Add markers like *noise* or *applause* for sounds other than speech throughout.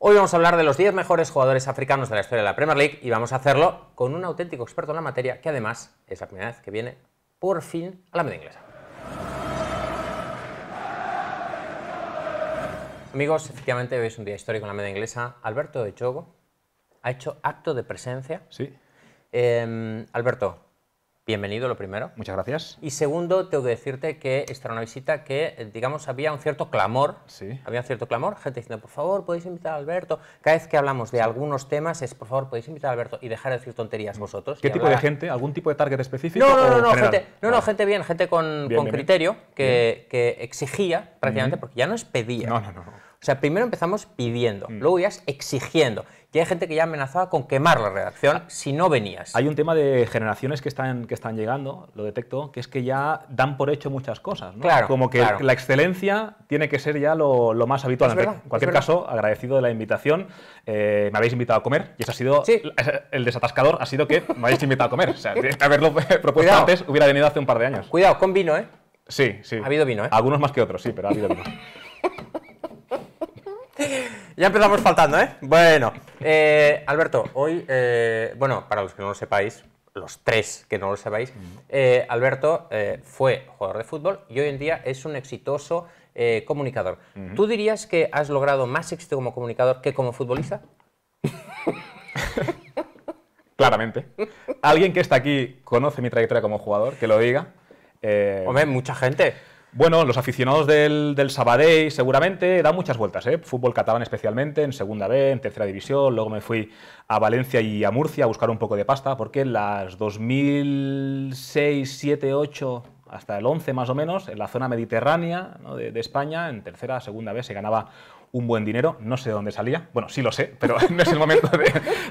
Hoy vamos a hablar de los 10 mejores jugadores africanos de la historia de la Premier League y vamos a hacerlo con un auténtico experto en la materia que además es la primera vez que viene por fin a la media inglesa. Amigos, efectivamente hoy es un día histórico en la media inglesa. Alberto de Chogo ha hecho acto de presencia. Sí. Em, Alberto, bienvenido lo primero. Muchas gracias. Y segundo, tengo que decirte que esta era una visita que, eh, digamos, había un cierto clamor. Sí. Había un cierto clamor, gente diciendo, por favor, podéis invitar a Alberto. Cada vez que hablamos de algunos temas es, por favor, podéis invitar a Alberto y dejar de decir tonterías mm. vosotros. ¿Qué tipo de gente? ¿Algún tipo de target específico? No, no, no, gente, no, no, gente bien, gente con, criterio Que, exigía prácticamente, porque ya no es pedía. No, no, no. O sea, primero empezamos pidiendo, mm. luego ya exigiendo. Y hay gente que ya amenazaba con quemar la redacción ah, si no venías. Hay un tema de generaciones que están, que están llegando, lo detecto, que es que ya dan por hecho muchas cosas. ¿no? Claro, Como que la excelencia tiene que ser ya lo, lo más habitual. en cualquier caso, agradecido de la invitación. Eh, me habéis invitado a comer y eso ha sido el desatascador ha sido que me habéis invitado a comer. O sea, *laughs* haberlo *laughs* propuesto antes hubiera venido hace un par de años. Cuidado, con vino, ¿eh? Sí, sí. Ha habido vino, ¿eh? Algunos más que otros, sí, pero ha habido vino. *laughs* ya empezamos faltando, ¿eh? Bueno, eh, Alberto, hoy, eh, bueno, para los que no lo sepáis, los tres que no lo sepáis, eh, Alberto fue jugador de fútbol y hoy en día es un exitoso comunicador. ¿Tú dirías que has logrado más éxito como comunicador que como futbolista? Claramente. Alguien que está aquí conoce mi trayectoria como jugador, que lo diga. Hombre, mucha gente. Bueno, los aficionados del, del, Sabadell seguramente dan muchas vueltas, ¿eh? fútbol catalán especialmente, en segunda B, en tercera división, luego me fui a Valencia y a Murcia a buscar un poco de pasta, porque en las 2006, siete, ocho, hasta el 11 más o menos, en la zona mediterránea de, de España, en tercera, segunda B, se ganaba un buen dinero, no sé de dónde salía, bueno, sí lo sé, pero *laughs* no es el momento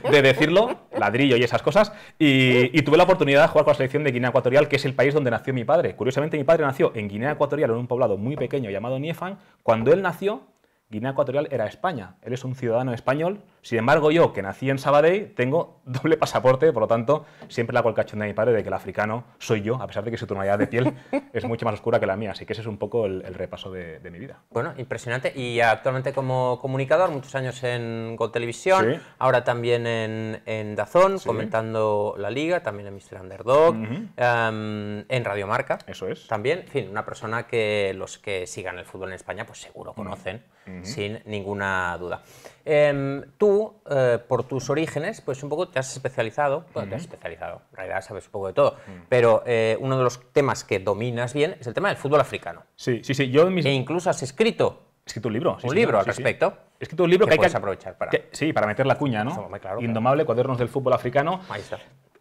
de, decirlo, ladrillo y esas cosas, y, y, tuve la oportunidad de jugar con la selección de Guinea Ecuatorial, que es el país donde nació mi padre. Curiosamente, mi padre nació en Guinea Ecuatorial, en un poblado muy pequeño llamado Niefan, cuando él nació Guinea Ecuatorial era España. Él es un ciudadano español. Sin embargo, yo, que nací en Sabadell, tengo *laughs* doble pasaporte, por lo tanto, siempre la colcachón de mi padre de que el africano soy yo, a pesar de que su tonalidad de piel *laughs* es mucho más oscura que la mía. Así que ese es un poco el, repaso de, mi vida. Bueno, impresionante. Y actualmente como comunicador, muchos años en Gol Televisión, ahora también en, Dazón, comentando la liga, también en Mr. Underdog, em, en Radio Marca, en Radiomarca. Eso es. También, en fin, una persona que los que sigan el fútbol en España, pues seguro conocen sin ninguna duda. Em, tú, eh, por tus orígenes, pues un poco te has especializado, bueno, te has especializado, en realidad sabes un poco de todo, pero eh, uno de los temas que dominas bien es el tema del fútbol africano. Sí, sí, sí, yo E incluso has escrito... Escrito un libro. un libro al respecto. escrito un libro que, aprovechar para... sí, para meter la cuña, ¿no? Indomable, cuadernos del fútbol africano.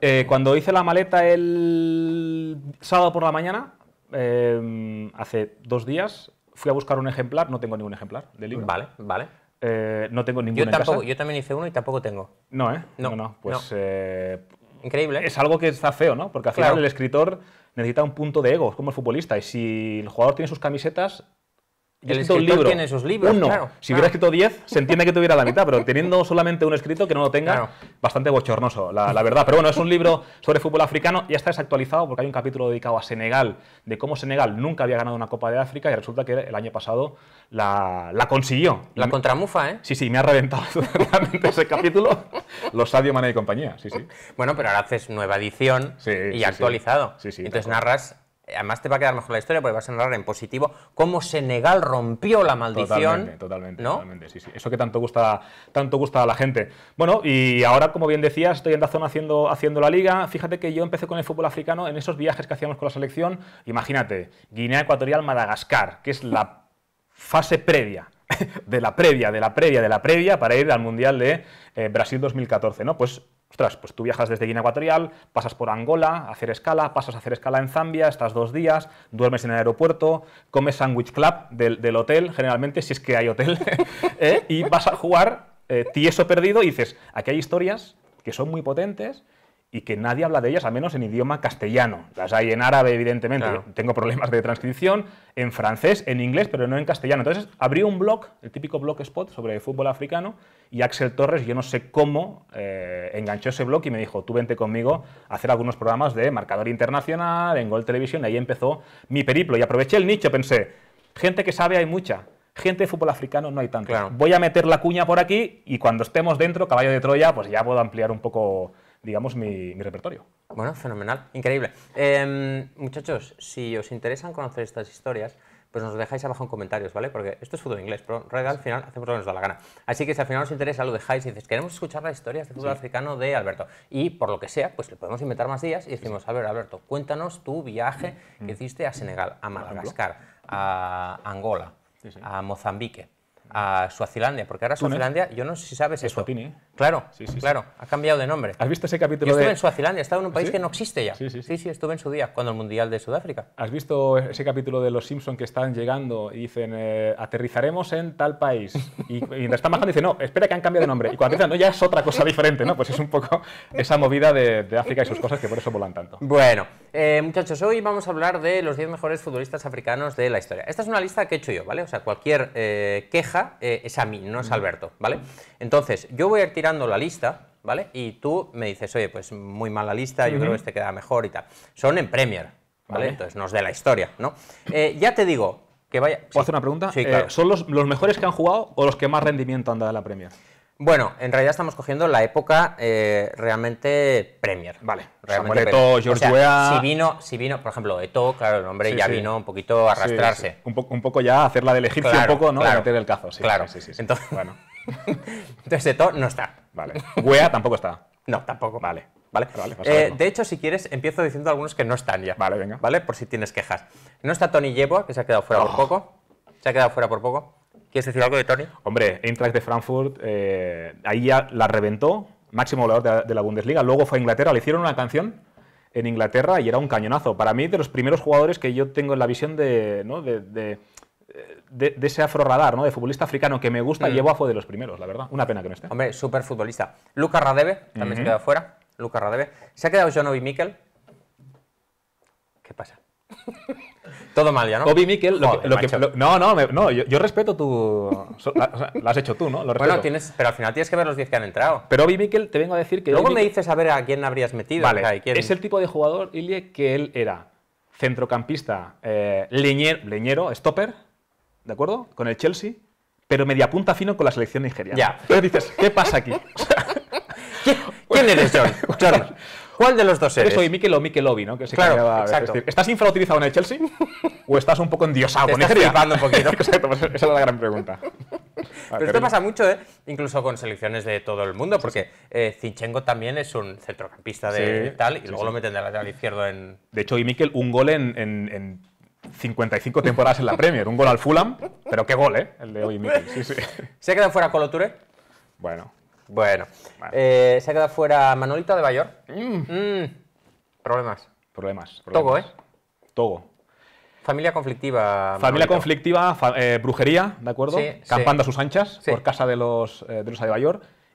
Eh, cuando hice la maleta el sábado por la mañana, em, hace dos días, fui a buscar un ejemplar, no tengo ningún ejemplar del libro. Vale, vale. Eh, no tengo ningún yo Yo también hice uno y tampoco tengo. No, ¿eh? No, no, pues... Eh, Increíble. ¿eh? Es algo que está feo, ¿no? Porque al final el escritor necesita un punto de ego, es como el futbolista. Y si el jugador tiene sus camisetas, el escritor libro. tiene esos libros, Claro, si hubiera ah. escrito 10, se entiende que tuviera la mitad, pero teniendo solamente un escrito que no lo tenga, bastante bochornoso, la, verdad. Pero bueno, es un libro sobre fútbol africano, y ya está desactualizado porque hay un capítulo dedicado a Senegal, de cómo Senegal nunca había ganado una Copa de África y resulta que el año pasado la, consiguió. La contramufa, ¿eh? Sí, sí, me ha reventado totalmente *laughs* ese capítulo. Los Sadio Mané y compañía, sí, sí. Bueno, pero ahora haces nueva edición y actualizado. Sí, Entonces narras además te va a quedar mejor la historia porque vas a narrar en positivo cómo Senegal rompió la maldición. Totalmente, totalmente, Eso que tanto gusta, tanto gusta a la gente. Bueno, y ahora, como bien decías, estoy en zona haciendo, haciendo la liga. Fíjate que yo empecé con el fútbol africano en esos viajes que hacíamos con la selección. Imagínate, Guinea Ecuatorial, Madagascar, que es la fase previa *laughs* de la previa, de la previa, de la previa para ir al Mundial de eh, Brasil 2014, ¿no? Pues Ostras, pues tú viajas desde Guinea Ecuatorial, pasas por Angola, a hacer escala, pasas a hacer escala en Zambia, estás dos días, duermes en el aeropuerto, comes sandwich club del, hotel, generalmente, si es que hay hotel, *laughs* ¿eh? y vas a jugar eh, tieso perdido y dices, aquí hay historias que son muy potentes y que nadie habla de ellas, al menos en idioma castellano. Las hay en árabe, evidentemente, tengo problemas de transcripción, en francés, en inglés, pero no en castellano. Entonces abrí un blog, el típico blog spot sobre fútbol africano, y Axel Torres, yo no sé cómo, eh, enganchó ese blog y me dijo, tú vente conmigo a hacer algunos programas de marcador internacional, en Gol Televisión, y ahí empezó mi periplo. Y aproveché el nicho, pensé, gente que sabe hay mucha, gente de fútbol africano no hay tanto. Voy a meter la cuña por aquí y cuando estemos dentro, caballo de Troya, pues ya puedo ampliar un poco digamos, mi, repertorio. Bueno, fenomenal, increíble. Em, muchachos, si os interesan conocer estas historias, pues nos lo dejáis abajo en comentarios, ¿vale? Porque esto es fútbol inglés, pero en realidad al final hacemos lo que nos da la gana. Así que si al final os interesa, lo dejáis y dices, queremos escuchar las historias de fútbol africano de Alberto. Y por lo que sea, pues le podemos inventar más días y decimos, a ver, Alberto, cuéntanos tu viaje mm, que mm. hiciste a Senegal, a Madagascar, a Angola, a Mozambique, a Suazilandia, porque ahora Suazilandia, yo no sé si sabes eso. Claro, sí, claro, ha cambiado de nombre. ¿Has visto ese capítulo? Yo estuve en Suazilandia, estaba en un ¿Ah, país que no existe ya. Sí sí, estuve en su día, cuando el Mundial de Sudáfrica. ¿Has visto ese capítulo de los Simpson que están llegando y dicen, eh, aterrizaremos en tal país? Y, mientras están bajando dicen, no, espera que han cambiado de nombre. Y cuando dicen, no, ya es otra cosa diferente, ¿no? Pues es un poco esa movida de, África y sus cosas que por eso volan tanto. Bueno, eh, muchachos, hoy vamos a hablar de los 10 mejores futbolistas africanos de la historia. Esta es una lista que he hecho yo, ¿vale? O sea, cualquier eh, queja es a mí, no es Alberto, ¿vale? Entonces, yo voy a tirar la lista, ¿vale? Y tú me dices, oye, pues muy mala lista, yo creo que este queda mejor y tal. Son en Premier, ¿vale? Entonces nos de la historia, ¿no? Eh, ya te digo que vaya... ¿Puedo hacer una pregunta? Sí, eh, claro. ¿Son los, mejores que han jugado o los que más rendimiento han dado en la Premier? Bueno, en realidad estamos cogiendo la época eh, realmente Premier. Vale. Realmente Eto'o, George Si vino, si vino, por ejemplo, Eto'o, claro, el hombre ya vino un poquito a arrastrarse. un, poco, un poco ya la del egipcio, un poco, ¿no? Claro, el cazo, sí. Claro. Entonces, bueno. *laughs* Entonces, de todo no está. Vale. tampoco está. No, tampoco. Vale. Vale. Eh, de hecho, si quieres, empiezo diciendo algunos que no están ya. Vale, venga. ¿Vale? Por si tienes quejas. No está Tony Yeboa, que se ha quedado fuera por oh. poco. Se ha quedado fuera por poco. ¿Quieres decir algo de Tony? Hombre, Eintracht de Frankfurt, eh, ahí ya la reventó, máximo goleador de, la Bundesliga. Luego fue a Inglaterra, le hicieron una canción en Inglaterra y era un cañonazo. Para mí, de los primeros jugadores que yo tengo en la visión de, ¿no? de de, ese afroradar, ¿no? De futbolista africano que me gusta, y mm. llevo a de los primeros, la verdad. Una pena que no esté. Hombre, súper futbolista. Lucas Radebe, también se queda fuera. Lucas Radebe. Se ha quedado Obi Mikel. ¿Qué pasa? Todo mal ya, ¿no? Obi Mikel, no, no, no yo, respeto tu... lo has hecho tú, ¿no? Lo bueno, pero al final tienes que ver los 10 que han entrado. Pero Obi Mikel, te vengo a decir que... Luego me dices a ver a quién habrías metido. Vale, es el tipo de jugador, Ilie, que él era centrocampista, eh, leñero, stopper, ¿de acuerdo? Con el Chelsea, pero media punta fino con la selección nigeriana. Ya. Entonces dices, ¿qué pasa aquí? *laughs* ¿Quién, eres, John? *laughs* ¿Cuál de los dos eres? soy Mikel o Mikel Obi, ¿no? Que claro, exacto. ¿Estás infrautilizado en el Chelsea *laughs* o estás un poco endiosado con Nigeria? Estás un poquito. exacto, pues esa es la gran pregunta. Ah, pero esto pasa mucho, ¿eh? incluso con selecciones de todo el mundo, porque eh, Zinchenko también es un centrocampista de tal, y luego lo meten de lateral izquierdo en... De hecho, y Mikel, un gol en 55 temporadas en la Premier, un gol al Fulham, pero qué gol, ¿eh? El de hoy, ¿Se ha quedado fuera Colo Bueno. Bueno. Eh, ¿Se ha quedado fuera Manolita de Bayor? Mm. Mm. Problemas. Problemas. Togo, ¿eh? Togo. Familia conflictiva. Familia conflictiva, eh, brujería, ¿de acuerdo? Campando a sus anchas por casa de los, eh, de los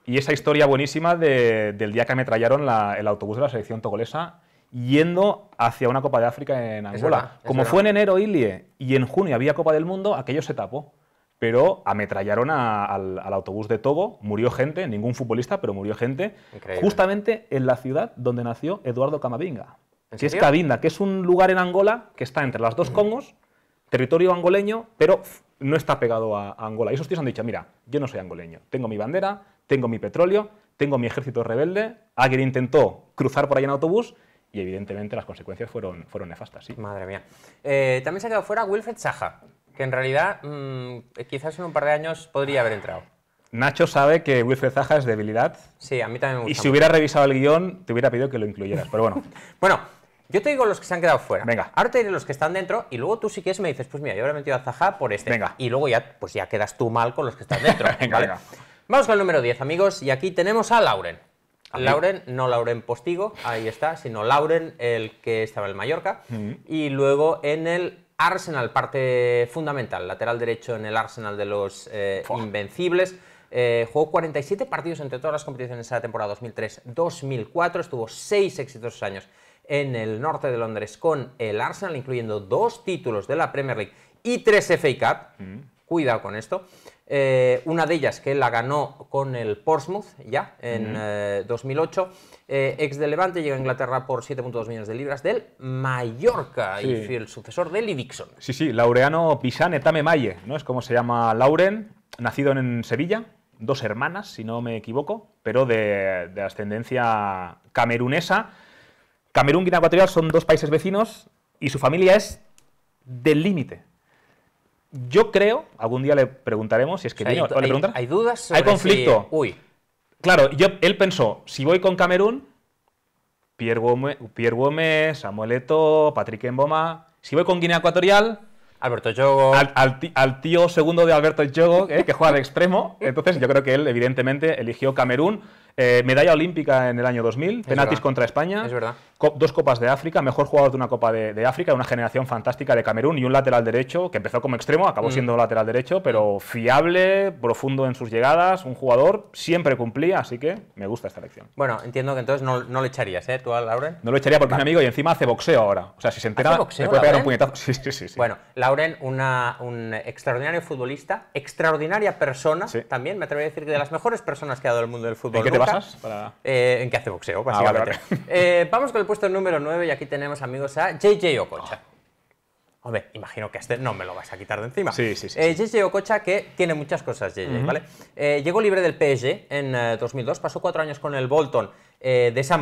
Y esa historia buenísima del día que ametrallaron el autobús de la selección togolesa yendo hacia una Copa de África en Angola. Como fue en enero Ilie y en junio había Copa del Mundo, aquello se tapó. Pero ametrallaron a, al, autobús de Togo, murió gente, ningún futbolista, pero murió gente, justamente en la ciudad donde nació Eduardo Camavinga, que es Cabinda, que es un lugar en Angola que está entre las dos Congos, territorio angoleño, pero no está pegado a, a Angola. Y esos tíos han dicho, mira, yo no soy angoleño, tengo mi bandera, tengo mi petróleo, tengo mi ejército rebelde, alguien intentó cruzar por ahí en autobús y evidentemente las consecuencias fueron, fueron nefastas. ¿sí? Madre mía. Eh, también se ha quedado fuera Wilfred Zaha, que en realidad mm, eh, quizás en un par de años podría haber entrado. Nacho sabe que Wilfred Zaha es debilidad. Sí, a mí también me gusta. Y si hubiera revisado el guión, te hubiera pedido que lo incluyeras, pero bueno. *laughs* bueno, yo te digo los que se han quedado fuera. Venga. Ahora te diré los que están dentro y luego tú si quieres me dices, pues mira, yo habría metido a Zaha por este. Venga. Y luego ya, pues ya quedas tú mal con los que están dentro. *laughs* venga, venga. Vamos con el número 10, amigos, y aquí tenemos a Lauren. Lauren, no Lauren Postigo, ahí está, sino Lauren, el que estaba en Mallorca. Mm. Y luego en el Arsenal, parte fundamental, lateral derecho en el Arsenal de los eh, Invencibles. Eh, jugó 47 partidos entre todas las competiciones de la temporada 2003-2004, estuvo 6 exitosos años en el norte de Londres con el Arsenal, incluyendo dos títulos de la Premier League y tres FA Cup. Mm. Cuidado con esto. Eh, una de ellas que la ganó con el Portsmouth ya en 2008. Eh, eh, ex de Levante llega a Inglaterra por 7.2 millones de libras del Mallorca y el sucesor de Lee Dixon. Sí, sí, laureano Pisane Etame Maye, ¿no? Es como se llama Lauren, nacido en Sevilla, dos hermanas, si no me equivoco, pero de, ascendencia camerunesa. Camerún y Guinea Ecuatorial son dos países vecinos y su familia es del límite yo creo, algún día le preguntaremos si es que hay, Hay, dudas Hay conflicto. uy. Claro, él pensó, si voy con Camerún, Pierre Gómez, Samuel Eto, Patrick Mboma si voy con Guinea Ecuatorial, Alberto Yogo. Al, tío segundo de Alberto Yogo, eh, que juega de extremo. Entonces, yo creo que él, evidentemente, eligió Camerún. Eh, medalla olímpica en el año 2000, penaltis contra España, dos copas de África, mejor jugador de una copa de, África, una generación fantástica de Camerún y un lateral derecho que empezó como extremo, acabó mm. siendo lateral derecho, pero mm. fiable, profundo en sus llegadas, un jugador siempre cumplía, así que me gusta esta elección. Bueno, entiendo que entonces no, no lo echarías, ¿eh? ¿Tú a Lauren? No lo echaría porque es mi amigo y encima hace boxeo ahora. O sea, si se entera, puede pegar un puñetazo. *laughs* Sí, sí, sí, Bueno, Lauren, un extraordinario futbolista, extraordinaria persona también, me atrevo a decir que de las mejores personas que ha dado el mundo del fútbol para... Eh, en que hace boxeo, ah, básicamente. *laughs* Eh, vamos con el puesto número 9 y aquí tenemos amigos a JJ Ococha ah. Hombre, imagino que este no me lo vas a quitar de encima. Sí, sí, sí. Eh, JJ Ococha que tiene muchas cosas, JJ, ¿vale? llegó libre del PSG en 2002, pasó cuatro años con el Bolton eh, de esa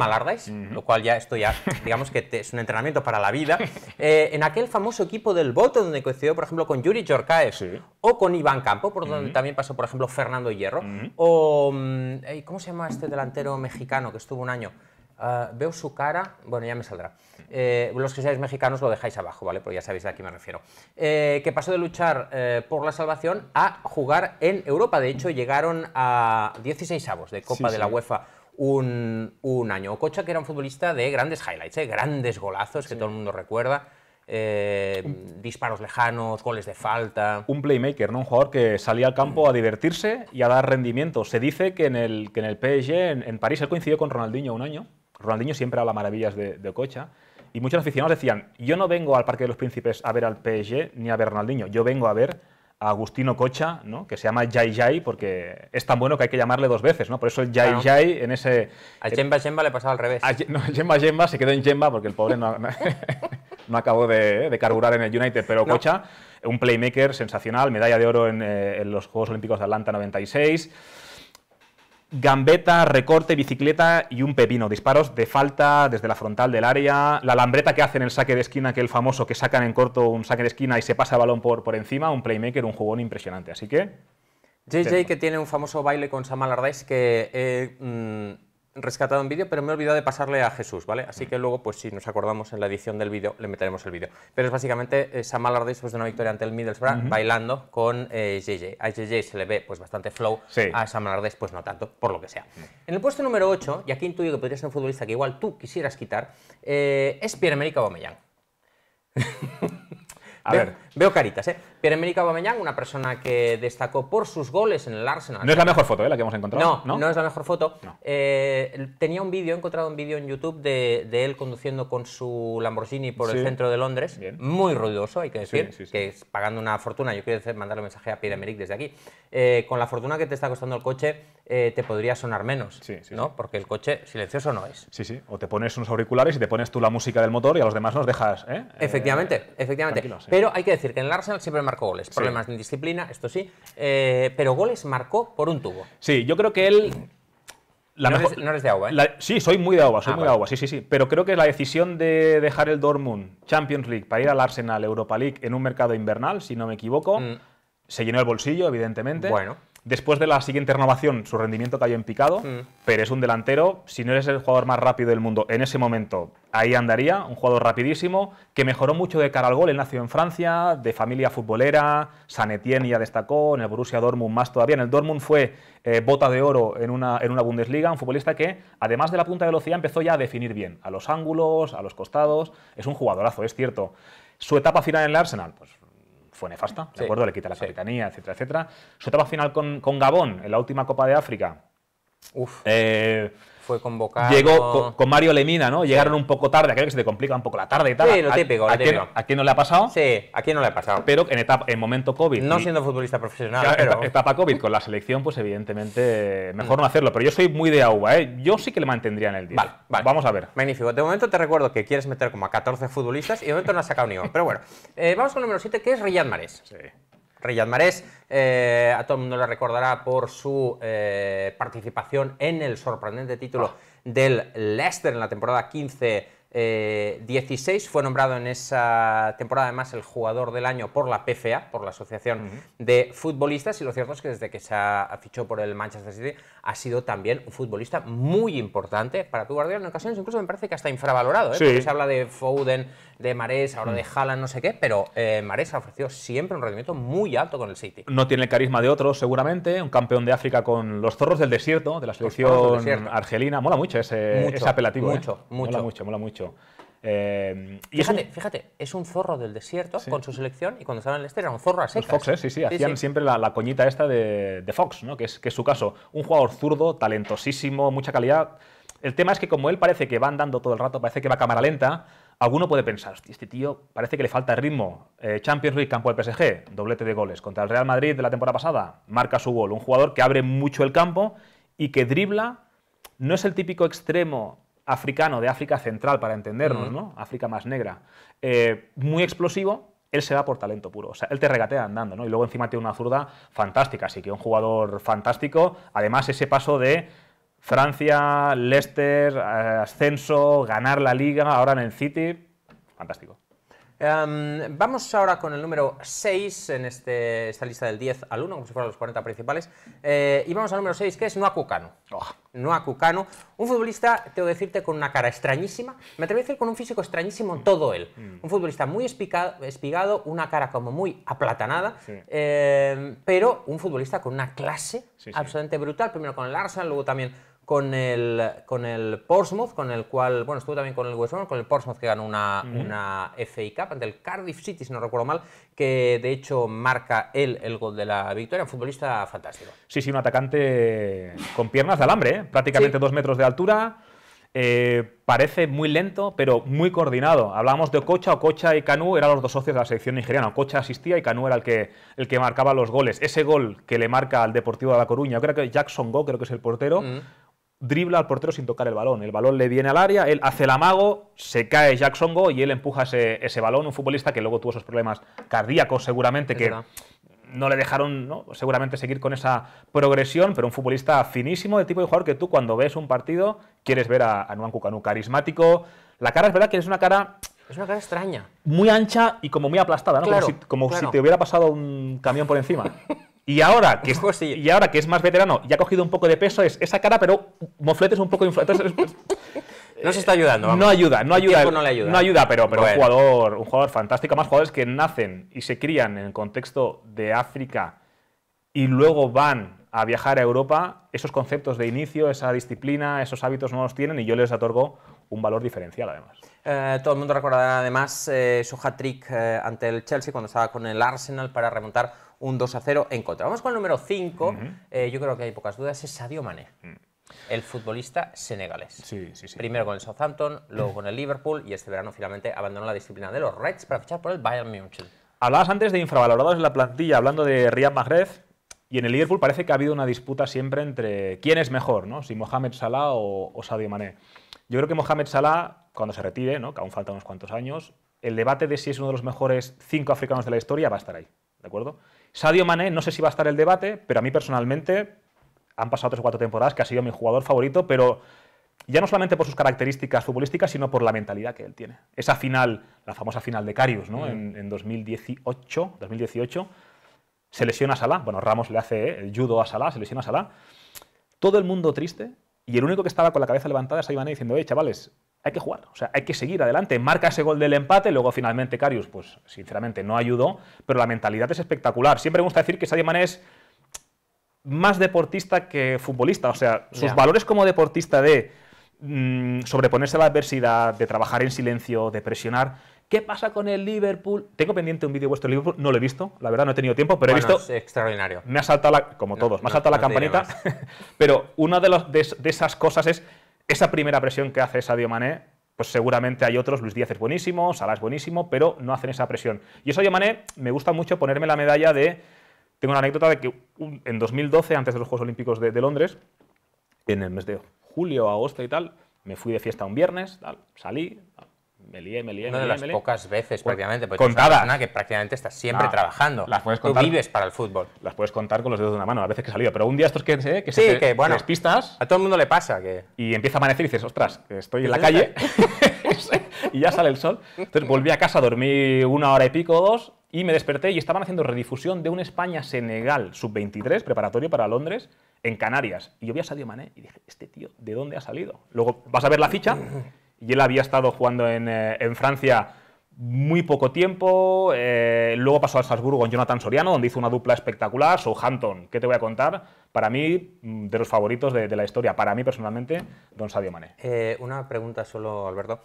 lo cual ya esto ya, *laughs* digamos que es un entrenamiento para la vida, eh, en aquel famoso equipo del voto donde coincidió, por ejemplo, con Yuri Jorkaev o con Iván Campo, por donde también pasó, por ejemplo, Fernando Hierro, o... Mm, ¿Cómo se llama este delantero mexicano que estuvo un año? Ah, veo su cara, bueno, ya me saldrá. Eh, los que seáis mexicanos lo dejáis abajo, ¿vale? Porque ya sabéis de a quién me refiero. que pasó de luchar por la salvación a jugar en Europa. De hecho, llegaron a 16 avos de Copa de la UEFA un, año. Ococha, que era un futbolista de grandes highlights, ¿eh? grandes golazos que todo el mundo recuerda. Eh, disparos lejanos, goles de falta. Un playmaker, ¿no? un jugador que salía al campo a divertirse y a dar rendimiento. Se dice que en el, que en el PSG, en, París, él coincidió con Ronaldinho un año. Ronaldinho siempre habla maravillas de, de, Ococha. Y muchos aficionados decían, yo no vengo al Parque de los Príncipes a ver al PSG ni a ver a Ronaldinho, yo vengo a ver Agustino Cocha, ¿no? que se llama Jai Jai, porque es tan bueno que hay que llamarle dos veces, ¿no? Por eso el Jai Jai en ese... A Jemba Jemba le pasaba al revés. no, Jemba *laughs* se quedó en Jemba porque el pobre no, *laughs* no, acabó de, de, carburar en el United, pero Cocha, un playmaker sensacional, medalla de oro en eh, los Juegos Olímpicos de Atlanta 96 gambeta, recorte, bicicleta y un pepino. Disparos de falta desde la frontal del área. La lambreta que hacen el saque de esquina, que el famoso que sacan en corto un saque de esquina y se pasa el balón por, por encima. Un playmaker, un jugón impresionante. Así que. JJ, que tiene un famoso baile con Sam Allardyce que. Eh, mm, rescatado un vídeo, pero me he olvidado de pasarle a Jesús, ¿vale? Así que luego, pues si nos acordamos en la edición del vídeo, le meteremos el vídeo. Pero es básicamente eh, Sam Allardyce después de una victoria ante el Middlesbrough bailando con JJ. Eh, a JJ se le ve pues bastante flow, a Sam Allardyce pues no tanto, por lo que sea. En el puesto número 8, y aquí intuyo que podría ser un futbolista que igual tú quisieras quitar, eh, es Pierre-Emerick Aubameyang. a ver. Veo caritas, ¿eh? Pierre-Emerick Aubameyang, una persona que destacó por sus goles en el Arsenal. No es la mejor foto, ¿eh? La que hemos encontrado. No, no, es la mejor foto. Eh, tenía un vídeo, he encontrado un vídeo en YouTube de, él conduciendo con su Lamborghini por el centro de Londres. Muy ruidoso, hay que decir, que es pagando una fortuna. Yo quiero mandarle un mensaje a Pierre-Emerick desde aquí. Eh, con la fortuna que te está costando el coche, eh, te podría sonar menos, ¿no? Porque el coche silencioso no es. Sí, sí. O te pones unos auriculares y te pones tú la música del motor y a los demás nos dejas, Efectivamente, efectivamente. Pero hay que decir que en el Arsenal siempre me marcó goles. Problemas de indisciplina, esto sí. Eh, pero goles marcó por un tubo. Sí, yo creo que él. no, eres, de agua, ¿eh? sí, soy muy de agua, soy ah, muy de agua, sí, sí, sí. Pero creo que la decisión de dejar el Dortmund Champions League para ir al Arsenal Europa League en un mercado invernal, si no me equivoco, mm. se llenó el bolsillo, evidentemente. Bueno Después de la siguiente renovación, su rendimiento cayó en picado, mm. pero es un delantero. Si no eres el jugador más rápido del mundo en ese momento, ahí andaría. Un jugador rapidísimo, que mejoró mucho de cara al gol. Él nació en Francia, de familia futbolera. San Etienne ya destacó, en el Borussia Dortmund más todavía. En el Dortmund fue eh, bota de oro en una, en una Bundesliga. Un futbolista que, además de la punta de velocidad, empezó ya a definir bien. A los ángulos, a los costados. Es un jugadorazo, es cierto. Su etapa final en el Arsenal, pues fue nefasta, ¿de acuerdo? Le quita la capitanía, etcétera, etcétera. Su etapa final con, con, Gabón en la última Copa de África. Uf. Eh, convocado. Llegó con, Mario Lemina, ¿no? Llegaron un poco tarde, creo que se te complica un poco la tarde y tal. Sí, lo típico. ¿A, quién, no le ha pasado? Sí, a quién no le ha pasado. Pero en, etapa, en momento COVID. No siendo futbolista profesional, pero... Etapa COVID con la selección, pues evidentemente mejor no, hacerlo. Pero yo soy muy de agua, ¿eh? Yo sí que le mantendría en el día. Vale, Vamos a ver. Magnífico. De momento te recuerdo que quieres meter como a 14 futbolistas y de momento no has sacado ni uno. Pero bueno, eh, vamos con el número 7, que es Riyad Mares. Sí. Riyad Marés. Eh, a todo el mundo le recordará por su eh, participación en el sorprendente título del Leicester en la temporada 15-16. Eh, Fue nombrado en esa temporada además el jugador del año por la PFA, por la Asociación de Futbolistas. Y lo cierto es que desde que se fichó por el Manchester City ha sido también un futbolista muy importante para tu guardián. En ocasiones incluso me parece que hasta infravalorado, porque se habla de Foden de Marés, ahora de mm. Haaland, no sé qué, pero eh, Marés ha ofrecido siempre un rendimiento muy alto con el City. No tiene el carisma de otros, seguramente, un campeón de África con los zorros del desierto, de la selección argelina. Mola mucho ese, apelativo. ¿eh? Mucho, mucho. Mola mucho, mola eh, mucho. fíjate, es un... fíjate, es un zorro del desierto con su selección y cuando estaba en el este era un zorro a secas. sí, sí, hacían siempre la, coñita esta de, Fox, ¿no? que, es, que es su caso. Un jugador zurdo, talentosísimo, mucha calidad. El tema es que como él parece que va andando todo el rato, parece que va a cámara lenta, Alguno puede pensar, este tío parece que le falta ritmo. Eh, Champions League, campo del PSG, doblete de goles. Contra el Real Madrid de la temporada pasada, marca su gol. Un jugador que abre mucho el campo y que dribla. No es el típico extremo africano de África Central, para entendernos, ¿no? África más negra. Eh, muy explosivo, él se va por talento puro. O sea, él te regatea andando, ¿no? Y luego encima tiene una zurda fantástica. Así que un jugador fantástico. Además, ese paso de Francia, Leicester, eh, ascenso, ganar la liga, ahora en el City. Fantástico. Em, vamos ahora con el número 6 en este, esta lista del 10 al 1, como si fueran los 40 principales. Eh, y vamos al número 6, que es Noa Cucano. Oh. Cucano, un futbolista, tengo que decirte, con una cara extrañísima. Me atrevo a decir con un físico extrañísimo todo él. Mm. Un futbolista muy espigado, una cara como muy aplatanada, eh, pero un futbolista con una clase absolutamente brutal. Primero con el Arsenal, luego también con el, con el Portsmouth, con el cual, bueno, estuve también con el West Ham, con el Portsmouth que ganó una, FA Cup ante el Cardiff City, si no recuerdo mal, que de hecho marca él el gol de la victoria, un futbolista fantástico. Sí, sí, un atacante con piernas de alambre, ¿eh? prácticamente dos metros de altura, eh, parece muy lento, pero muy coordinado. Hablábamos de Okocha, Cocha y Canu eran los dos socios de la selección nigeriana. Cocha asistía y Canu era el que, el que marcaba los goles. Ese gol que le marca al Deportivo de La Coruña, yo creo que Jackson Go, creo que es el portero, mm dribla al portero sin tocar el balón. El balón le viene al área, él hace el amago, se cae Jackson Go y él empuja ese, balón. Un futbolista que luego tuvo esos problemas cardíacos, seguramente, que no le dejaron ¿no? seguramente seguir con esa progresión, pero un futbolista finísimo, el tipo de jugador que tú cuando ves un partido quieres ver a, a Nuan carismático. La cara es verdad que es una cara es una cara extraña. Muy ancha y como muy aplastada, ¿no? como, si, te hubiera pasado un camión por encima. *laughs* Y ahora, que es, y ahora que es más veterano y ha cogido un poco de peso, es esa cara, pero mofletes un poco inflados. *laughs* No se está ayudando. No ayuda, no ayuda. no, ayuda. pero, pero un, jugador, un fantástico. Más jugadores que nacen y se crían en el contexto de África y luego van a viajar a Europa, esos conceptos de inicio, esa disciplina, esos hábitos no los tienen y yo les otorgo un valor diferencial además. Eh, todo el mundo recordará además eh, su hat-trick eh, ante el Chelsea cuando estaba con el Arsenal para remontar un 2 a 0 en contra. Vamos con el número 5, eh, yo creo que hay pocas dudas, es Sadio Mané. Mm. El futbolista senegalés. Primero con el Southampton, luego con el Liverpool y este verano finalmente abandonó la disciplina de los Reds para fichar por el Bayern München. Hablabas antes de infravalorados en la plantilla, hablando de Riyad Mahrez y en el Liverpool parece que ha habido una disputa siempre entre quién es mejor, ¿no? si Mohamed Salah o, Sadio Mané. Yo creo que Mohamed Salah, cuando se retire, ¿no? que aún faltan unos cuantos años, el debate de si es uno de los mejores cinco africanos de la historia va a estar ahí. ¿De acuerdo? Sadio Mané, no sé si va a estar el debate, pero a mí personalmente han pasado tres o cuatro temporadas que ha sido mi jugador favorito, pero ya no solamente por sus características futbolísticas, sino por la mentalidad que él tiene. Esa final, la famosa final de Carius, ¿no? En, 2018, 2018, se lesiona a Salah. Bueno, Ramos le hace eh, el judo a Salah, se lesiona a Salah. Todo el mundo triste y el único que estaba con la cabeza levantada es Mané diciendo, hey, chavales, hay que jugar, o sea, hay que seguir adelante. Marca ese gol del empate, luego finalmente Carius, pues sinceramente no ayudó, pero la mentalidad es espectacular. Siempre me gusta decir que Sadio Mané es más deportista que futbolista, o sea, sus valores como deportista de mm, sobreponerse a la adversidad, de trabajar en silencio, de presionar. ¿Qué pasa con el Liverpool? Tengo pendiente un vídeo vuestro Liverpool, no lo he visto, la verdad no he tenido tiempo, pero he visto... Es extraordinario. Me ha saltado, la, como todos, me ha saltado la campanita, *laughs* pero una de, de esas cosas es esa primera presión que hace Sadio Mané, pues seguramente hay otros, Luis Díaz es buenísimo, Salah es buenísimo, pero no hacen esa presión. Y Sadio Mané me gusta mucho ponerme la medalla de... Tengo una anécdota de que en 2012, antes de los Juegos Olímpicos de, Londres, en el mes de julio, agosto y tal, me fui de fiesta un viernes, salí, me lié, me lié, me de las pocas veces prácticamente, contada. que prácticamente estás siempre trabajando. Las puedes contar, Tú vives para el fútbol. Las puedes contar con los dedos de una mano, a veces que he salido. Pero un día estos que, eh, que sí, se, que, bueno, pistas. A todo el mundo le pasa que. Y empieza a amanecer y dices, ostras, estoy en la calle. *laughs* y ya sale el sol. Entonces volví a casa, dormí una hora y pico o dos. Y me desperté y estaban haciendo redifusión de un España-Senegal sub-23, preparatorio para Londres, en Canarias. Y yo había salido Mané y dije, ¿este tío de dónde ha salido? Luego vas a ver la ficha y él había estado jugando en, eh, Francia muy poco tiempo, eh, luego pasó a Salzburgo con Jonathan Soriano, donde hizo una dupla espectacular, Southampton, ¿qué te voy a contar? Para mí, mm, de los favoritos de, la historia, para mí personalmente, Don Sadio Mané. Eh, una pregunta solo, Alberto.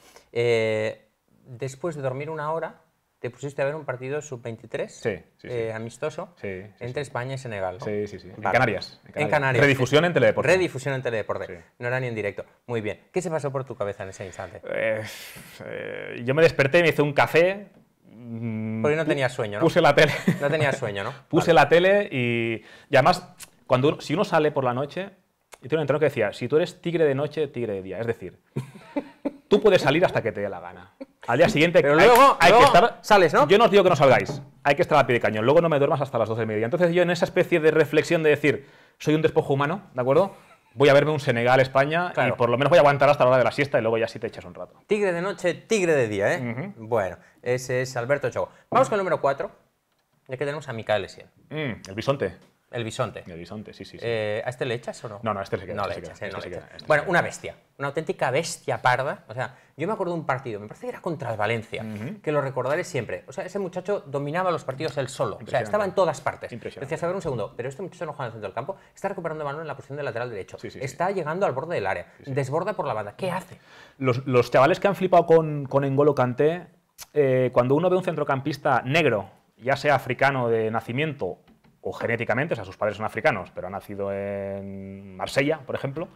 después de dormir una hora, te pusiste a ver un partido sub-23 eh, amistoso entre España y Senegal. Sí, sí, sí. En, Canarias, en, Canarias, Redifusión en Teledeporte. Redifusión en Teledeporte. No era ni en directo. Muy bien. ¿Qué se pasó por tu cabeza en ese instante? Eh, eh, yo me desperté, me hice un café. Mm, Porque no tenía sueño, ¿no? Puse la tele. No tenía sueño, ¿no? *laughs* Puse la tele y, y además, cuando si uno sale por la noche, y tiene un entrenador que decía, si tú eres tigre de noche, tigre de día. Es decir, *laughs* tú puedes salir hasta que te dé la gana. Al día siguiente Pero luego, hay que estar, sales, ¿no? Yo no os digo que no salgáis, hay que estar a pie de cañón, luego no me duermas hasta las 12 de mediodía. Entonces yo en esa especie de reflexión de decir, soy un despojo humano, ¿de acuerdo? Voy a verme un Senegal, España, y por lo menos voy a aguantar hasta la hora de la siesta y luego ya sí te echas un rato. Tigre de noche, tigre de día, ¿eh? Bueno, ese es Alberto Chogo. Vamos con el número 4, ya que tenemos a Micael Esien. Mm, el bisonte. El bisonte. El bisonte, sí, sí. sí. Eh, ¿A este le echas o no? No, no, a este No le echas, bueno, una bestia, una auténtica bestia parda. O sea, yo me acuerdo de un partido, me parece que era contra el Valencia, que lo recordaré siempre. O sea, ese muchacho dominaba los partidos él solo. O sea, estaba en todas partes. Impresionante. Decías, a ver un segundo, pero este muchacho no juega en el centro del campo, está recuperando el balón en la posición de lateral derecho, está llegando al borde del área, desborda por la banda. ¿Qué hace? Los, chavales que han flipado con, Engolo Canté, eh, cuando uno ve un centrocampista negro, ya sea africano de nacimiento o genéticamente, o sea, sus padres son africanos, pero ha nacido en Marsella, por ejemplo,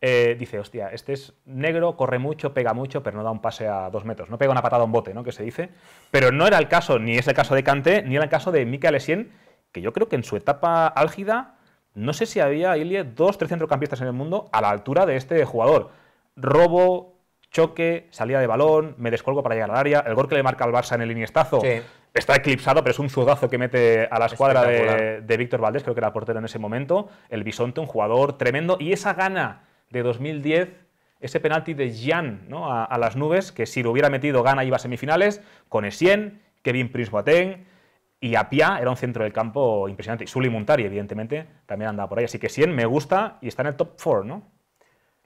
eh, dice, hostia, este es negro, corre mucho, pega mucho, pero no da un pase a dos metros, no pega una patada a un bote, ¿no? Que se dice. Pero no era el caso, ni es el caso de Kanté, ni era el caso de Mika sien. que yo creo que en su etapa álgida, no sé si había, Ilie, dos, tres centrocampistas en el mundo a la altura de este jugador. Robo, choque, salida de balón, me descolgo para llegar al área, el gol que le marca al Barça en el iniestazo. Sí está eclipsado, pero es un zurdazo que mete a la escuadra de, Víctor Valdés, creo que era portero en ese momento. El Bisonte, un jugador tremendo. Y esa gana de 2010 ese penalti de Jan ¿no? a, las nubes, que si lo hubiera metido Gana iba a semifinales, con Essien, Kevin Prince y Apia, era un centro del campo impresionante. Y Sully Muntari, evidentemente, también anda por ahí. Así que Essien me gusta y está en el top 4, ¿no?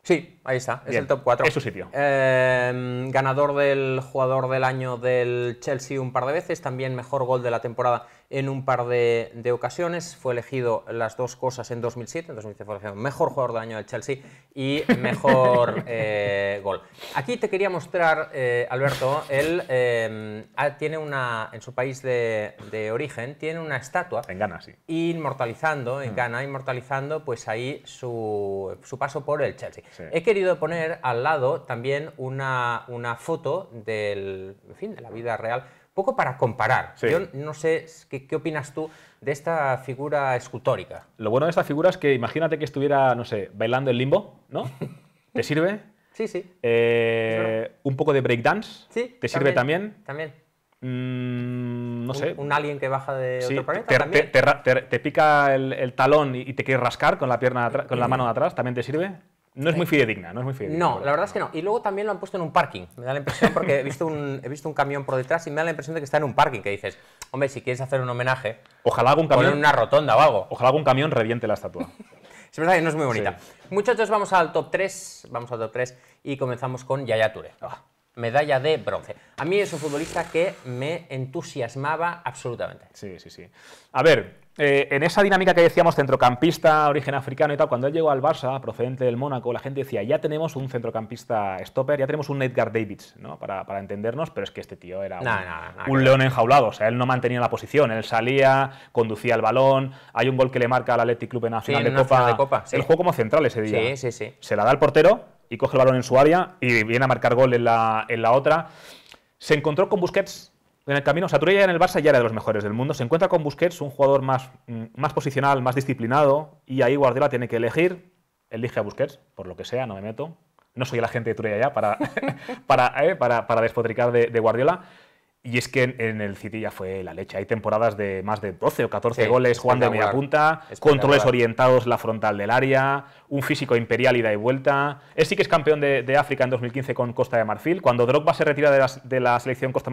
Sí, ahí está, es el top 4. Es su sitio. Em, ganador del jugador del año del Chelsea un par de veces, también mejor gol de la temporada en un par de, ocasiones. Fue elegido las dos cosas en 2007. En 2007 fue elegido mejor jugador del año del Chelsea y mejor *laughs* eh, gol. Aquí te quería mostrar, eh, Alberto, él eh, ah, tiene una, en su país de, origen, tiene una estatua. En Ghana, sí. Inmortalizando, en mm. Ghana, inmortalizando pues ahí su, paso por el Chelsea. He querido poner al lado también una, una foto del, fin, de la vida real un poco para comparar. Yo no sé ¿qué, opinas tú de esta figura escultórica. Lo bueno de esta figura es que imagínate que estuviera, no sé, bailando el limbo, ¿no? *laughs* ¿Te sirve? Sí, sí. Eh, un poco de breakdance. Sí. ¿Te sirve también? También. Mm, no sé. Un alien que baja de otro planeta. Te, Te, pica el, talón y te quieres rascar con la pierna con la mano de atrás, ¿también te sirve? No es muy fidedigna, no es muy fidedigna. No, la verdad es que no. Y luego también lo han puesto en un parking. Me da la impresión, porque he visto, un, he visto un camión por detrás y me da la impresión de que está en un parking, que dices, hombre, si quieres hacer un homenaje, ojalá algún camión... una rotonda o algo. Ojalá un camión reviente la estatua. *laughs* es verdad que no es muy bonita. Muchachos, vamos al top 3, vamos al top 3 y comenzamos con Yaya Ture. Ah medalla de bronce. A mí es un futbolista que me entusiasmaba absolutamente. Sí, sí, sí. A ver, eh, en esa dinámica que decíamos centrocampista, origen africano y tal, cuando él llegó al Barça, procedente del Mónaco, la gente decía, ya tenemos un centrocampista stopper, ya tenemos un Edgar Davids, ¿no? Para, entendernos, pero es que este tío era un, león enjaulado, o sea, él no mantenía la posición, él salía, conducía el balón, hay un gol que le marca al Athletic Club en la final, de, Copa. El juego como central ese día. Sí, sí, sí. Se la da al portero, y coge el balón en su área y viene a marcar gol en la, en la otra. Se encontró con Busquets en el camino. O sea, ya en el Barça ya era de los mejores del mundo. Se encuentra con Busquets, un jugador más, mm, más posicional, más disciplinado, y ahí Guardiola tiene que elegir. Elige a Busquets, por lo que sea, no me meto. No soy el agente de Turella ya *laughs* eh, para, para, despotricar de Guardiola. Y es que en, el City ya fue la leche. Hay temporadas de más de 12 o 14 goles, jugando de media punta, controles orientados la frontal del área, un físico imperial ida y vuelta. es sí que es campeón de, África en 2015 con Costa de Marfil. Cuando Drogba se retira de la, selección costa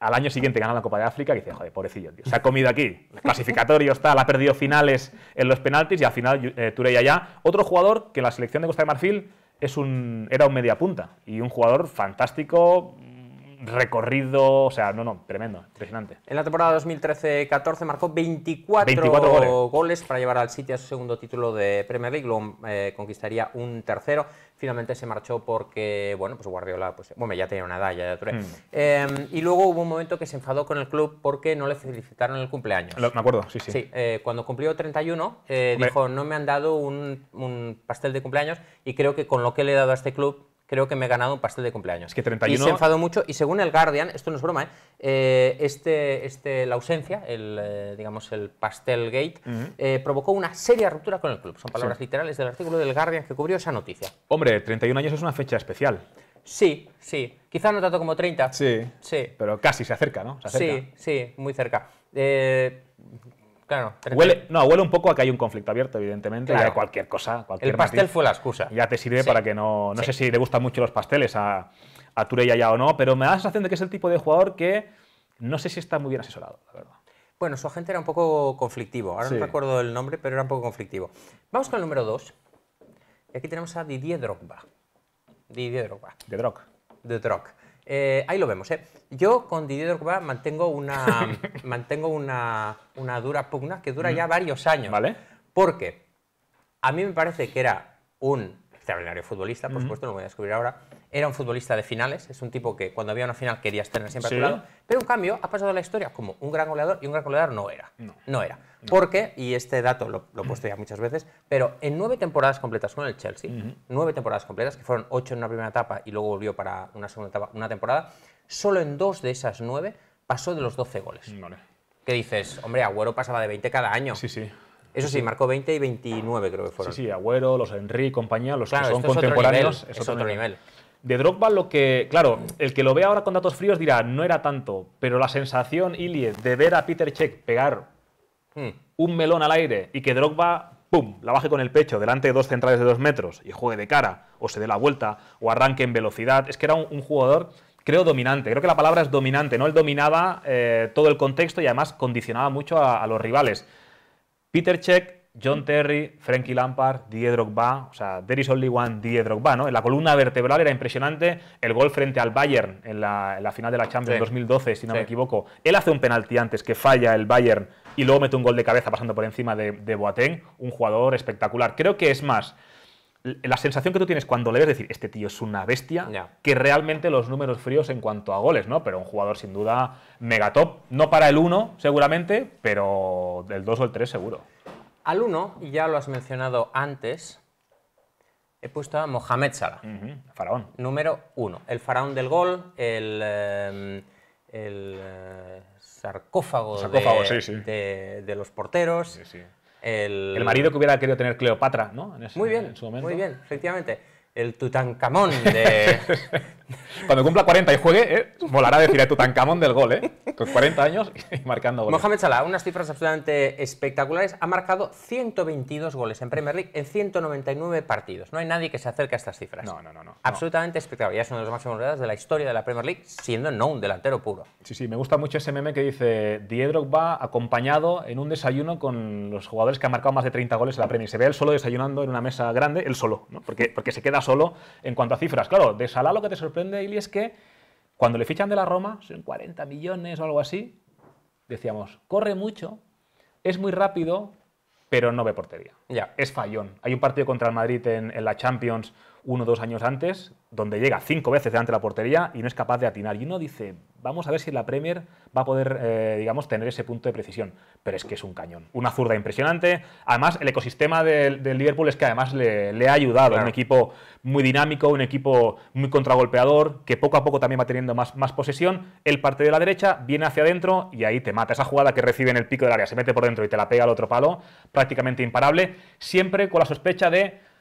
al año siguiente gana la Copa de África, que dice, joder, pobrecillo, tío, se ha comido aquí, está, la ha perdido finales en los penaltis y al final eh, y allá. Otro jugador que en la selección de Costa de Marfil es un, era un mediapunta y un jugador fantástico, recorrido, o sea, no, no, tremendo, impresionante. En la temporada 2013-14 marcó 24, goles. para llevar al City a su segundo título de Premier League, luego eh, conquistaría un tercero. Finalmente se marchó porque, bueno, pues Guardiola, pues, bueno, ya tenía una edad, ya, hmm. eh, y luego hubo un momento que se enfadó con el club porque no le felicitaron el cumpleaños. me acuerdo, sí, sí. Eh, cuando cumplió 31 dijo, no me han dado un pastel de cumpleaños y creo que con lo que le he dado a este club creo que me he ganado un pastel de cumpleaños. que 31... Y se enfadó mucho, y según el Guardian, esto no es broma, ¿eh? eh este, este, la ausencia, el, eh, digamos el pastel gate, eh, provocó una seria ruptura con el club. Son palabras literales del artículo del Guardian que cubrió esa noticia. Hombre, 31 años es una fecha especial. Sí, sí. Quizá no tanto como 30. Sí, sí. Pero casi se acerca, ¿no? Sí, sí, muy cerca no, huele un poco a que hay un conflicto abierto, evidentemente. cualquier cosa. el pastel fue la excusa. Ya te sirve para que no. No sé si le gustan mucho los pasteles a, a y ya o no, pero me da la sensación de que es el tipo de jugador que no sé si está muy bien asesorado, la verdad. Bueno, su agente era un poco conflictivo. Ahora no no recuerdo el nombre, pero era un poco conflictivo. Vamos con el número 2. Y aquí tenemos a Didier Drogba. Didier Drogba. De Drog. De Drog. Eh, ahí lo vemos. ¿eh? Yo con Didier Drogba mantengo una, *laughs* mantengo una, una, dura pugna que dura ya varios años. ¿Vale? Porque a mí me parece que era un extraordinario futbolista, por supuesto, lo voy a descubrir ahora, era un futbolista de finales, es un tipo que cuando había una final querías tener siempre a tu lado, pero en cambio ha pasado la historia como un gran goleador y un gran goleador no era. No, era. Porque, y este dato lo, he puesto ya muchas veces, pero en nueve temporadas completas con el Chelsea, nueve temporadas completas, que fueron ocho en una primera etapa y luego volvió para una segunda etapa, una temporada, solo en dos de esas nueve pasó de los 12 goles. Que dices, hombre, Agüero pasaba de 20 cada año. Sí, sí. Eso sí, marcó 20 y 29 creo que fueron. Sí, sí, Agüero, los Henry y compañía, los que son contemporáneos Es otro nivel de Drogba lo que, claro, el que lo ve ahora con datos fríos dirá, no era tanto, pero la sensación, Ilie, de ver a Peter Check pegar hmm. un melón al aire y que Drogba, ¡pum!, la baje con el pecho delante de dos centrales de dos metros y juegue de cara, o se dé la vuelta, o arranque en velocidad, es que era un, jugador creo, dominante. Creo que la palabra es dominante, ¿no? Él dominaba eh, todo el contexto y además condicionaba mucho a, a los rivales. Peter Check John Terry, Frankie Lampard, Didier Drogba, o sea, there is only one Didier Drogba, ¿no? En la columna vertebral era impresionante el gol frente al Bayern en la, final de la Champions 2012, si no me equivoco. Él hace un penalti antes que falla el Bayern y luego mete un gol de cabeza pasando por encima de, de Boateng, un jugador espectacular. Creo que es más la sensación que tú tienes cuando le ves decir, este tío es una bestia, que realmente los números fríos en cuanto a goles, ¿no? Pero un jugador sin duda mega top, no para el 1 seguramente, pero del 2 o el 3 seguro. Al y ya lo has mencionado antes, he puesto a Mohamed Salah. Faraón. Número uno. El faraón del gol, el, em, eh, sarcófago, de, los porteros. el... marido que hubiera querido tener Cleopatra, ¿no? muy bien, en su momento. muy bien, efectivamente el Tutankamón de... *laughs* Cuando cumpla 40 y juegue, volará eh, a decir el Tutankamón del gol, ¿eh? Con 40 años y marcando goles. Mohamed Salah, unas cifras absolutamente espectaculares, ha marcado 122 goles en Premier League en 199 partidos. No hay nadie que se acerque a estas cifras. No, no, no. no absolutamente espectacular. Ya es uno de los máximos goleadores de la historia de la Premier League, siendo no un delantero puro. Sí, sí, me gusta mucho ese meme que dice Diedrock va acompañado en un desayuno con los jugadores que han marcado más de 30 goles en la Premier. Se ve él solo desayunando en una mesa grande, él solo, ¿no? Porque, porque se queda solo en cuanto a cifras. Claro, de Salah lo que te sorprende, Ili, es que cuando le fichan de la Roma, son 40 millones o algo así, decíamos, corre mucho, es muy rápido, pero no ve portería. Ya. Es fallón. Hay un partido contra el Madrid en la Champions uno o dos años antes, donde llega cinco veces delante de la portería y no es capaz de atinar. Y uno dice, vamos a ver si la Premier va a poder, eh, digamos, tener ese punto de precisión. Pero es que es un cañón. Una zurda impresionante. Además, el ecosistema del, Liverpool es que además le, ha ayudado. Un equipo muy dinámico, un equipo muy contragolpeador, que poco a poco también va teniendo más, más posesión. El parte de la derecha, viene hacia adentro y ahí te mata. Esa jugada que recibe en el pico del área, se mete por dentro y te la pega al otro palo, prácticamente imparable. Siempre con la sospecha de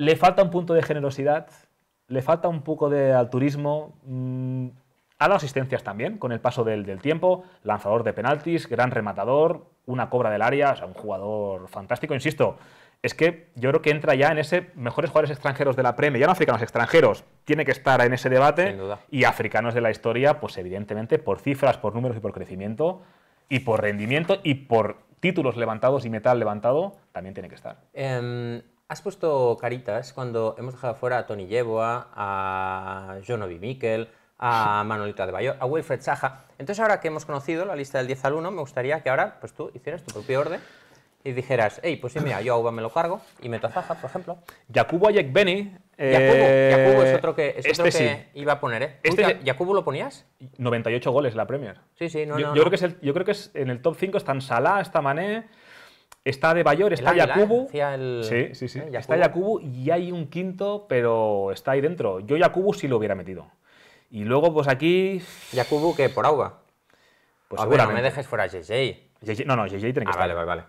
le falta un punto de generosidad, le falta un poco de alturismo. a mm, ha asistencias también con el paso del, tiempo, lanzador de penaltis, gran rematador, una cobra del área, o sea, un jugador fantástico, insisto. Es que yo creo que entra ya en ese mejores jugadores extranjeros de la Premier, ya no africanos, extranjeros, tiene que estar en ese debate. Y africanos de la historia, pues evidentemente por cifras, por números y por crecimiento, y por rendimiento, y por títulos levantados y metal levantado, también tiene que estar. Em, Has puesto caritas cuando hemos dejado fuera a Tony Yeboa, a Jonovi Mikel, Mikkel, a *laughs* Manolita de Bayo, a Wilfred Saja. Entonces, ahora que hemos conocido la lista del 10 al 1, me gustaría que ahora pues tú hicieras tu propio orden y dijeras, hey, pues sí, mira, yo a Uba me lo cargo y meto a Saja, por ejemplo. Yacubo a Eh, Yacubo es otro que, es este otro que iba a poner, ¿eh? Este lo ponías? 98 goles la Premier. Sí, sí, no, yo, no, yo Creo que es yo creo que es, en el top 5 están Salah, está Mané, Está de Bayor, está Yakubu. Sí, sí, sí. Eh, está Yakubu y hay un quinto, pero está ahí dentro. Yo Yakubu sí lo hubiera metido. Y luego, pues aquí. ¿Yakubu que ¿Por agua? Pues agua. no me dejes fuera a JJ. No, no, JJ tiene que ah, estar. Vale, vale, vale.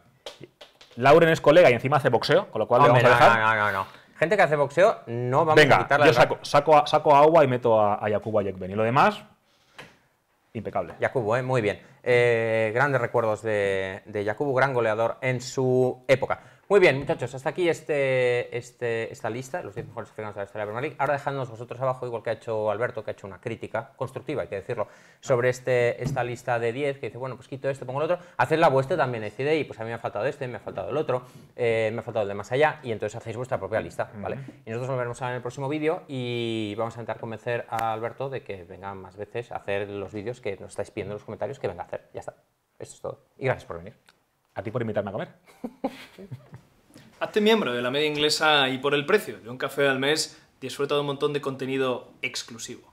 Lauren es colega y encima hace boxeo, con lo cual le vamos a dejar. No, no, no, no. Gente que hace boxeo, no vamos a quitarla. Yo saco, saco, saco Agua y meto a, a Yakubu a Jack Y lo demás, impecable. Jacobo, eh, muy bien. Eh, grandes recuerdos de, de gran goleador en su época. Muy bien, muchachos, hasta aquí este, este, esta lista, los 10 mejores africanos de la historia de la Ahora dejadnos vosotros abajo, igual que ha hecho Alberto, que ha hecho una crítica constructiva, hay que decirlo, sobre este, esta lista de 10, que dice, bueno, pues quito esto, pongo el otro, haced la vuestra también, decide, y pues a mí me ha faltado este, me ha faltado el otro, eh, me ha faltado el de más allá, y entonces hacéis vuestra propia lista, ¿vale? Y nosotros nos veremos en el próximo vídeo y vamos a intentar convencer a Alberto de que venga más veces a hacer los vídeos que nos estáis pidiendo en los comentarios que venga a hacer. Ya está. Esto es todo. Y gracias por venir. A ti por invitarme a comer. *laughs* Hazte miembro de la media inglesa y por el precio de un café al mes disfruta de un montón de contenido exclusivo.